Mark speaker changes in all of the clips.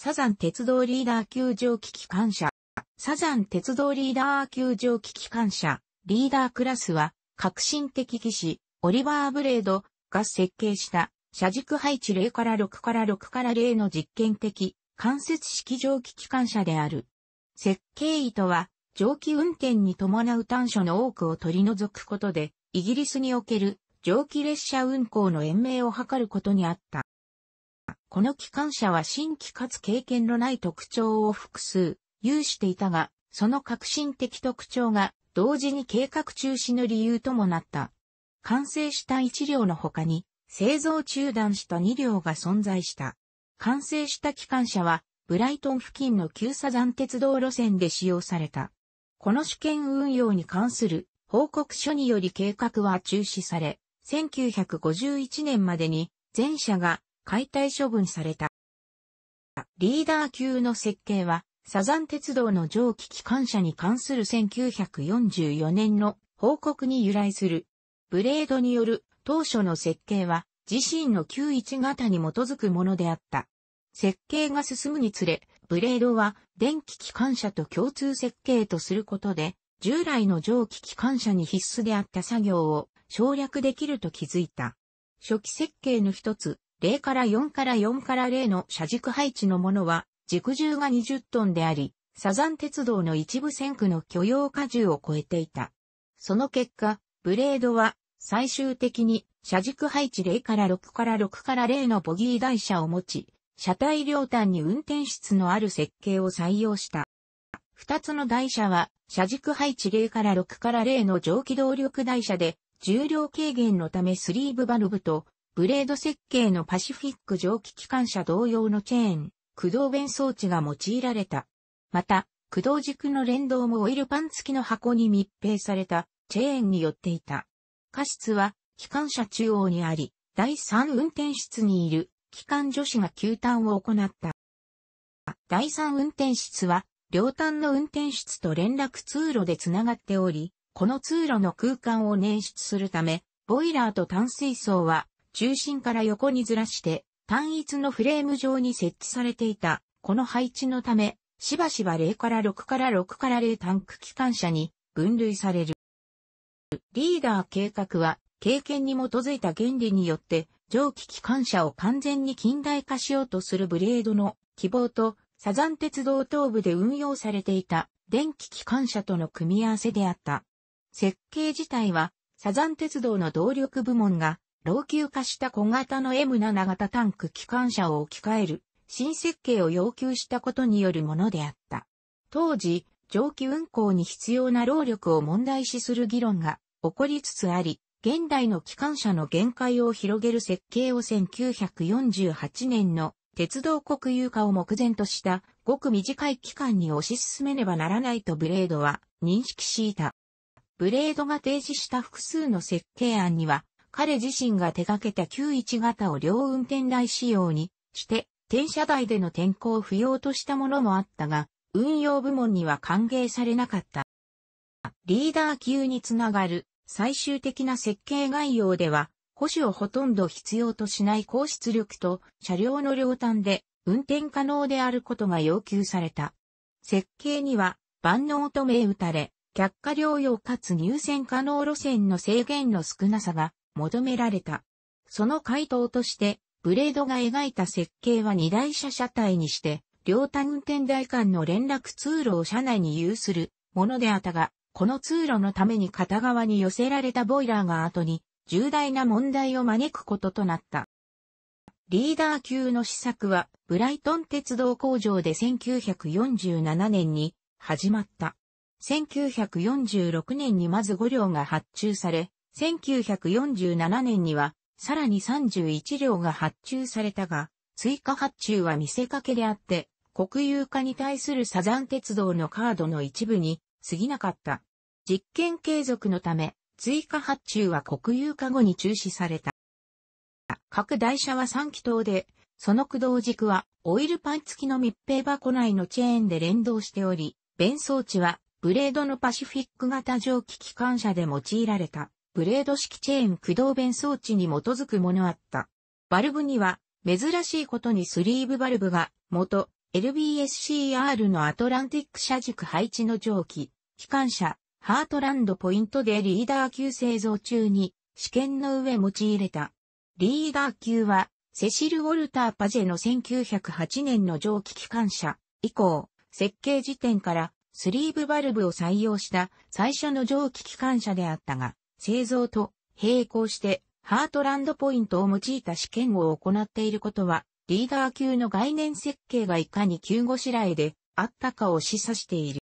Speaker 1: サザン鉄道リーダー級蒸機機関車。サザン鉄道リーダー級蒸機機関車、リーダークラスは、革新的機士、オリバー・ブレードが設計した車軸配置0から6から6から0の実験的間接式蒸気機関車である。設計意図は蒸気運転に伴う短所の多くを取り除くことでイギリスにおける蒸気列車運行の延命を図ることにあった。この機関車は新規かつ経験のない特徴を複数有していたが、その革新的特徴が同時に計画中止の理由ともなった。完成した1両の他に製造中断した2両が存在した。完成した機関車はブライトン付近の旧ザ山鉄道路線で使用された。この試験運用に関する報告書により計画は中止され、1951年までに全車が解体処分された。リーダー級の設計は、サザン鉄道の蒸気機関車に関する1944年の報告に由来する。ブレードによる当初の設計は自身の91型に基づくものであった。設計が進むにつれ、ブレードは電気機関車と共通設計とすることで、従来の蒸気機関車に必須であった作業を省略できると気づいた。初期設計の一つ、0から4から4から0の車軸配置のものは、軸重が20トンであり、サザン鉄道の一部線区の許容荷重を超えていた。その結果、ブレードは最終的に車軸配置0から6から6から0のボギー台車を持ち、車体両端に運転室のある設計を採用した。二つの台車は車軸配置0から6から0の蒸気動力台車で重量軽減のためスリーブバルブとブレード設計のパシフィック蒸気機関車同様のチェーン、駆動弁装置が用いられた。また、駆動軸の連動もオイルパン付きの箱に密閉されたチェーンによっていた。過失は機関車中央にあり、第3運転室にいる機関助手が急端を行った。第3運転室は両端の運転室と連絡通路でつながっており、この通路の空間を捻出するため、ボイラーと淡水槽は中心から横にずらして単一のフレーム上に設置されていた、この配置のため、しばしば0から6から6から0タンク機関車に分類される。リーダー計画は経験に基づいた原理によって蒸気機関車を完全に近代化しようとするブレードの希望とサザン鉄道東部で運用されていた電気機関車との組み合わせであった。設計自体はサザン鉄道の動力部門が老朽化した小型の M7 型タンク機関車を置き換える新設計を要求したことによるものであった。当時、蒸気運行に必要な労力を問題視する議論が起こりつつあり、現代の機関車の限界を広げる設計を1948年の鉄道国有化を目前としたごく短い期間に推し進めねばならないとブレードは認識しいた。ブレードが提示した複数の設計案には彼自身が手掛けた旧一型を両運転台仕様にして、転車台での転校不要としたものもあったが、運用部門には歓迎されなかった。リーダー級につながる最終的な設計概要では、保守をほとんど必要としない高出力と車両の両端で運転可能であることが要求された。設計には万能と銘打たれ、却下療養かつ入線可能路線の制限の少なさが求められた。その回答として、ブレードが描いた設計は二台車車体にして、両端運転台間の連絡通路を車内に有するものであったが、この通路のために片側に寄せられたボイラーが後に重大な問題を招くこととなった。リーダー級の試作はブライトン鉄道工場で1947年に始まった。1946年にまず5両が発注され、1947年には、さらに31両が発注されたが、追加発注は見せかけであって、国有化に対するサザン鉄道のカードの一部に過ぎなかった。実験継続のため、追加発注は国有化後に中止された。各台車は3気筒で、その駆動軸はオイルパン付きの密閉箱内のチェーンで連動しており、弁装置はブレードのパシフィック型蒸気機関車で用いられた。ブレード式チェーン駆動弁装置に基づくものあった。バルブには、珍しいことにスリーブバルブが、元、LBSCR のアトランティック車軸配置の蒸気、機関車、ハートランドポイントでリーダー級製造中に、試験の上用いれた。リーダー級は、セシル・ウォルター・パジェの1908年の蒸気機関車以降、設計時点からスリーブバルブを採用した最初の蒸気機関車であったが、製造と並行してハートランドポイントを用いた試験を行っていることは、リーダー級の概念設計がいかに急ごしらえであったかを示唆している。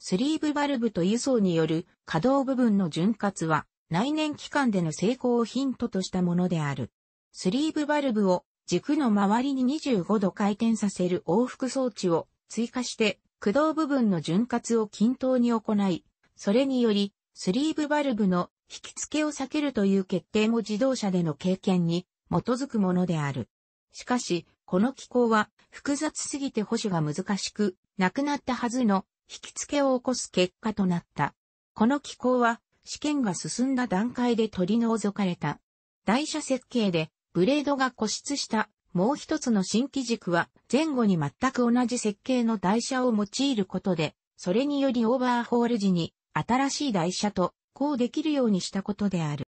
Speaker 1: スリーブバルブと輸送による稼働部分の潤滑は内燃機関での成功をヒントとしたものである。スリーブバルブを軸の周りに25度回転させる往復装置を追加して駆動部分の潤滑を均等に行い、それによりスリーブバルブの引き付けを避けるという決定も自動車での経験に基づくものである。しかし、この機構は複雑すぎて保守が難しく、なくなったはずの引き付けを起こす結果となった。この機構は試験が進んだ段階で取り除かれた。台車設計でブレードが固執したもう一つの新機軸は前後に全く同じ設計の台車を用いることで、それによりオーバーホール時に新しい台車と行できるようにしたことである。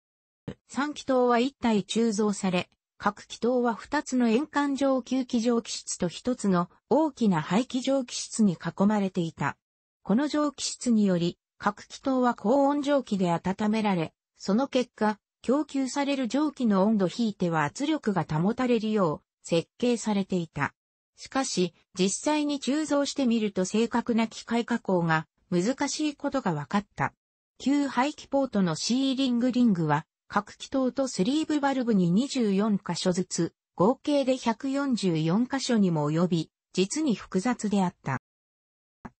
Speaker 1: 三気筒は一体鋳造され、各気筒は二つの円環状吸気蒸気室と一つの大きな排気蒸気室に囲まれていた。この蒸気室により、各気筒は高温蒸気で温められ、その結果、供給される蒸気の温度引いては圧力が保たれるよう設計されていた。しかし、実際に鋳造してみると正確な機械加工が難しいことが分かった。旧排気ポートのシーリングリングは、各気筒とスリーブバルブに24箇所ずつ、合計で144箇所にも及び、実に複雑であった。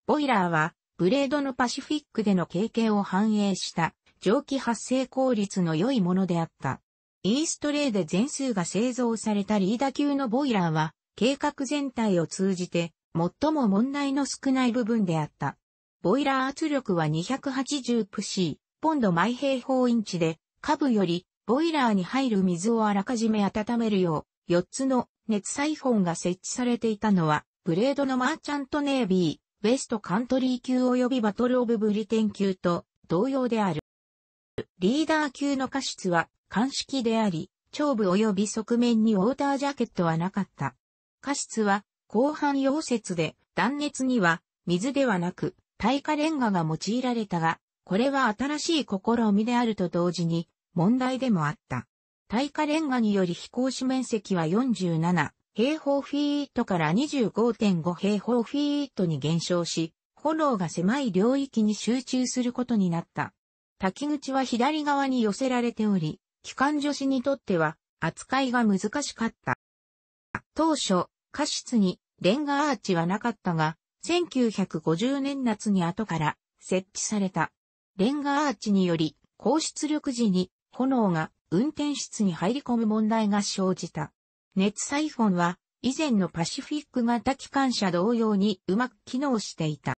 Speaker 1: ボイラーは、ブレードのパシフィックでの経験を反映した蒸気発生効率の良いものであった。イーストレイで全数が製造されたリーダ級のボイラーは計画全体を通じて最も問題の少ない部分であった。ボイラー圧力は280プシー、ポンド毎平方インチで、下部より、ボイラーに入る水をあらかじめ温めるよう、4つの熱サイフォンが設置されていたのは、ブレードのマーチャントネイビー、ウェストカントリー級及びバトルオブブリテン級と同様である。リーダー級の過失は鑑識であり、頂部及び側面にウォータージャケットはなかった。過失は後半溶接で断熱には水ではなく耐火レンガが用いられたが、これは新しい試みであると同時に問題でもあった。耐火レンガにより飛行士面積は47平方フィートから25.5平方フィートに減少し、炎が狭い領域に集中することになった。滝口は左側に寄せられており、機関助士にとっては扱いが難しかった。当初、過失にレンガアーチはなかったが、1950年夏に後から設置された。レンガアーチにより、高出力時に炎が運転室に入り込む問題が生じた。熱サイフォンは以前のパシフィック型機関車同様にうまく機能していた。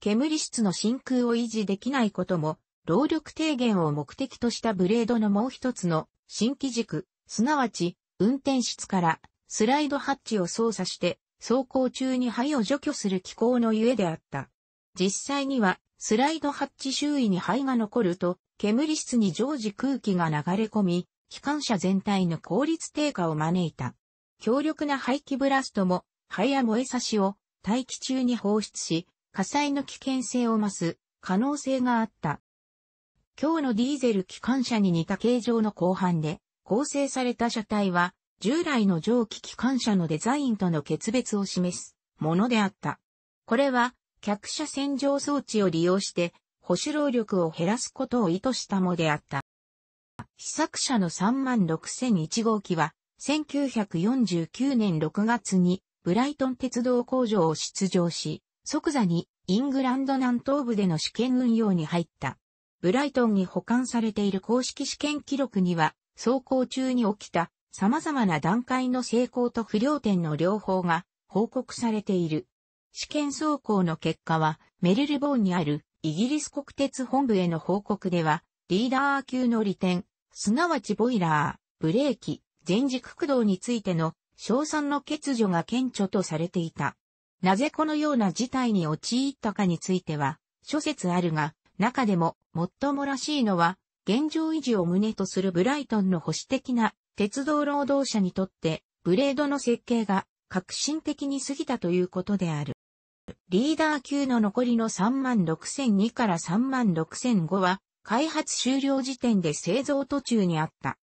Speaker 1: 煙室の真空を維持できないことも、労力低減を目的としたブレードのもう一つの新機軸、すなわち運転室からスライドハッチを操作して走行中に灰を除去する機構のゆえであった。実際には、スライドハッチ周囲に灰が残ると、煙室に常時空気が流れ込み、機関車全体の効率低下を招いた。強力な排気ブラストも、灰や燃え差しを大気中に放出し、火災の危険性を増す可能性があった。今日のディーゼル機関車に似た形状の後半で、構成された車体は、従来の蒸気機関車のデザインとの決別を示すものであった。これは、客車洗浄装置を利用して、保守労力を減らすことを意図したものであった。試作車の36001号機は、1949年6月に、ブライトン鉄道工場を出場し、即座にイングランド南東部での試験運用に入った。ブライトンに保管されている公式試験記録には、走行中に起きた様々な段階の成功と不良点の両方が報告されている。試験走行の結果は、メルルボーンにあるイギリス国鉄本部への報告では、リーダー級の利点、すなわちボイラー、ブレーキ、前軸駆動についての賞賛の欠如が顕著とされていた。なぜこのような事態に陥ったかについては、諸説あるが、中でも、最もらしいのは、現状維持を旨とするブライトンの保守的な鉄道労働者にとって、ブレードの設計が革新的に過ぎたということである。リーダー級の残りの36002から36005は、開発終了時点で製造途中にあった。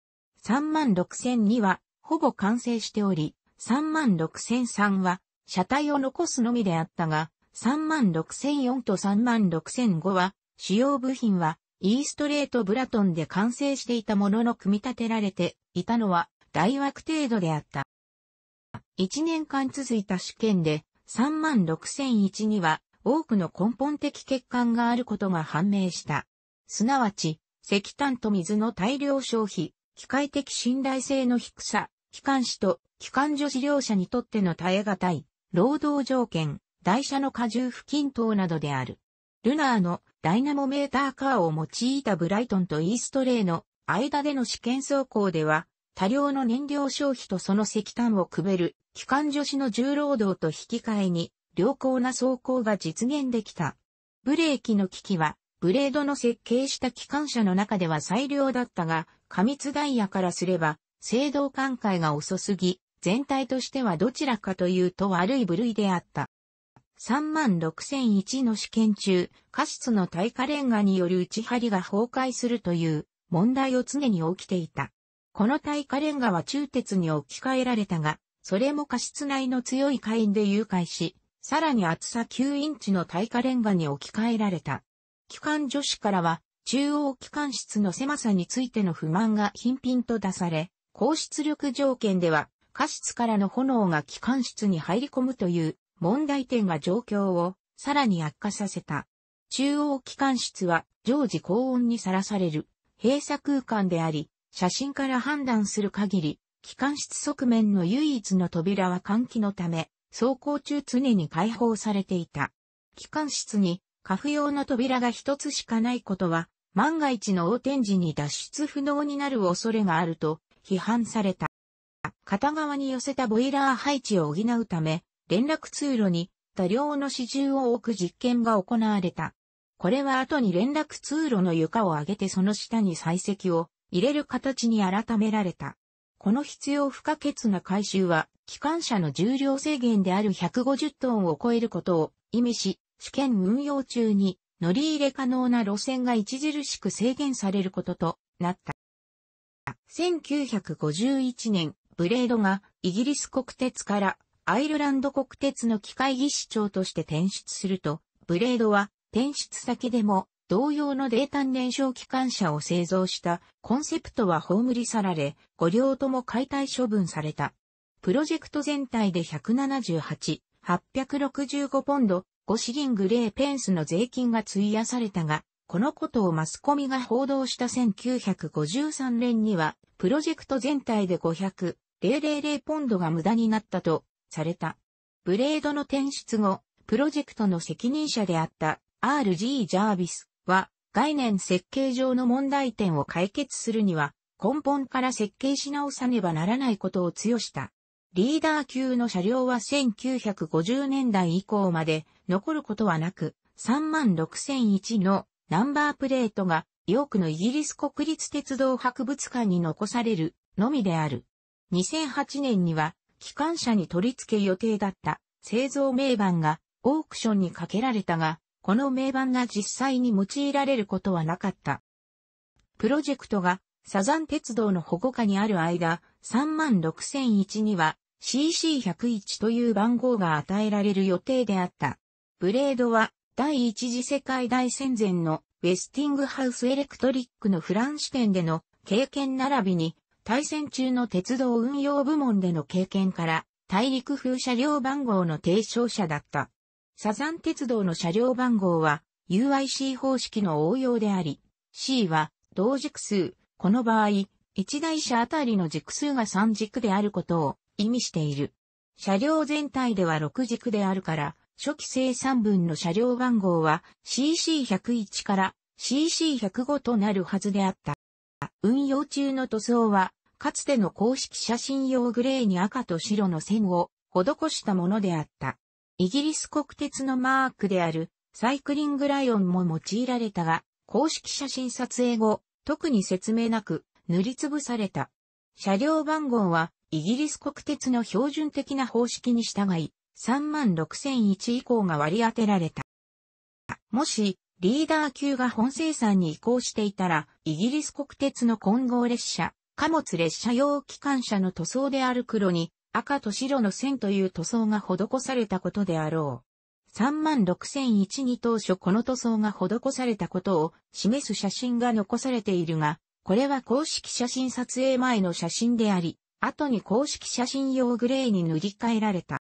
Speaker 1: 36002は、ほぼ完成しており、36003は、車体を残すのみであったが、36004と36005は、主要部品はイーストレートブラトンで完成していたものの組み立てられていたのは大枠程度であった。1年間続いた試験で36001には多くの根本的欠陥があることが判明した。すなわち、石炭と水の大量消費、機械的信頼性の低さ、機関士と機関助事業者にとっての耐え難い、労働条件、台車の荷重不均等などである。ルナーのダイナモメーターカーを用いたブライトンとイーストレイの間での試験走行では、多量の燃料消費とその石炭をくべる、機関助手の重労働と引き換えに、良好な走行が実現できた。ブレーキの機器は、ブレードの設計した機関車の中では最良だったが、過密ダイヤからすれば、制動寛解が遅すぎ、全体としてはどちらかというと悪い部類であった。36001の試験中、過失の耐火レンガによる打ち張りが崩壊するという問題を常に起きていた。この耐火レンガは中鉄に置き換えられたが、それも過失内の強い火炎で誘拐し、さらに厚さ9インチの耐火レンガに置き換えられた。機関女子からは、中央機関室の狭さについての不満が頻品と出され、高出力条件では、過失からの炎が機関室に入り込むという問題点が状況をさらに悪化させた。中央機関室は常時高温にさらされる閉鎖空間であり、写真から判断する限り、機関室側面の唯一の扉は換気のため、走行中常に開放されていた。機関室に、カフ用の扉が一つしかないことは、万が一の横転時に脱出不能になる恐れがあると批判された。片側に寄せたボイラー配置を補うため、連絡通路に多量の支柱を置く実験が行われた。これは後に連絡通路の床を上げてその下に採石を入れる形に改められた。この必要不可欠な回収は、機関車の重量制限である150トンを超えることを意味し、試験運用中に乗り入れ可能な路線が著しく制限されることとなった。1951年、ブレードがイギリス国鉄からアイルランド国鉄の機械技師長として転出すると、ブレードは転出先でも同様の冷タ燃焼機関車を製造したコンセプトは葬り去られ、5両とも解体処分された。プロジェクト全体で178、865ポンド、5シリング0ペンスの税金が費やされたが、このことをマスコミが報道した1953年には、プロジェクト全体で500、000ポンドが無駄になったとされた。ブレードの転出後、プロジェクトの責任者であった RG ジャービスは概念設計上の問題点を解決するには根本から設計し直さねばならないことを強した。リーダー級の車両は1950年代以降まで残ることはなく、36001のナンバープレートがヨークのイギリス国立鉄道博物館に残されるのみである。2008年には機関車に取り付け予定だった製造名板がオークションにかけられたが、この名板が実際に用いられることはなかった。プロジェクトがサザン鉄道の保護下にある間、36001には CC101 という番号が与えられる予定であった。ブレードは第一次世界大戦前のウェスティングハウスエレクトリックのフランス店での経験並びに対戦中の鉄道運用部門での経験から、大陸風車両番号の提唱者だった。サザン鉄道の車両番号は UIC 方式の応用であり、C は同軸数、この場合、1台車あたりの軸数が3軸であることを意味している。車両全体では6軸であるから、初期生産分の車両番号は CC101 から CC105 となるはずであった。運用中の塗装は、かつての公式写真用グレーに赤と白の線を施したものであった。イギリス国鉄のマークであるサイクリングライオンも用いられたが、公式写真撮影後、特に説明なく塗りつぶされた。車両番号はイギリス国鉄の標準的な方式に従い、36001以降が割り当てられた。もし、リーダー級が本生産に移行していたら、イギリス国鉄の混合列車、貨物列車用機関車の塗装である黒に、赤と白の線という塗装が施されたことであろう。36001に当初この塗装が施されたことを示す写真が残されているが、これは公式写真撮影前の写真であり、後に公式写真用グレーに塗り替えられた。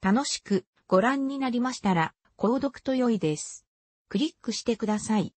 Speaker 1: 楽しくご覧になりましたら、購読と良いです。クリックしてください。